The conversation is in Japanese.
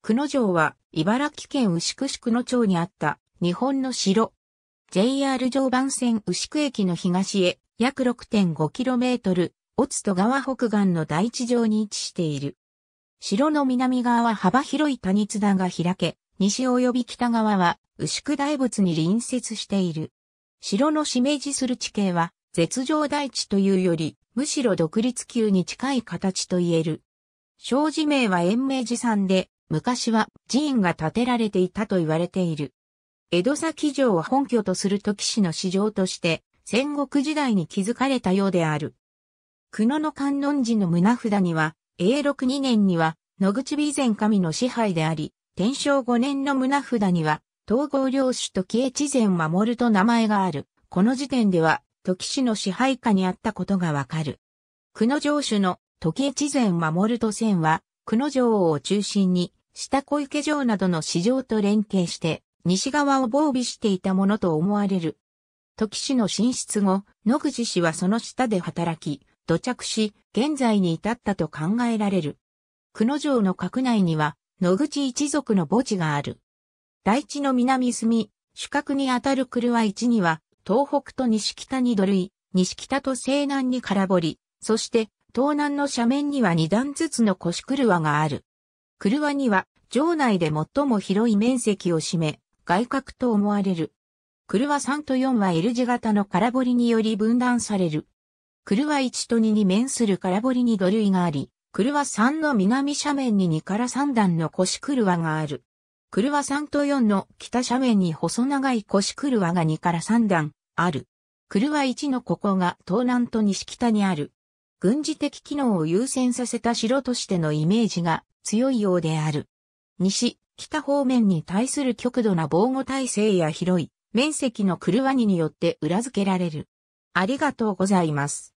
久野城は、茨城県牛久市久野町にあった、日本の城。JR 常磐線牛久駅の東へ、約 6.5km、小津戸川北岸の大地上に位置している。城の南側は幅広い谷津田が開け、西及び北側は牛久大仏に隣接している。城の示示する地形は、絶上大地というより、むしろ独立級に近い形と言える。正地名は延命寺山で、昔は寺院が建てられていたと言われている。江戸崎城を本拠とする時市の市場として、戦国時代に築かれたようである。久野の観音寺の胸札には、永禄2年には、野口備前神の支配であり、天正5年の胸札には、統合領主時江知前守と名前がある。この時点では、時市の支配下にあったことがわかる。久野城主の時江知前守と戦は、久野城王を中心に、下小池城などの市場と連携して、西側を防備していたものと思われる。時氏の進出後、野口氏はその下で働き、土着し、現在に至ったと考えられる。久野城の閣内には、野口一族の墓地がある。大地の南隅、主角にあたる車一には、東北と西北に土塁、西北と西南に空堀、そして、東南の斜面には二段ずつの腰車がある。車には、城内で最も広い面積を占め、外角と思われる。車3と4は L 字型の空堀により分断される。車1と2に面する空堀に土塁があり、車3の南斜面に2から3段の腰車がある。車3と4の北斜面に細長い腰車が2から3段ある。車1のここが東南と西北にある。軍事的機能を優先させた城としてのイメージが強いようである。西、北方面に対する極度な防護体制や広い面積の狂わにによって裏付けられる。ありがとうございます。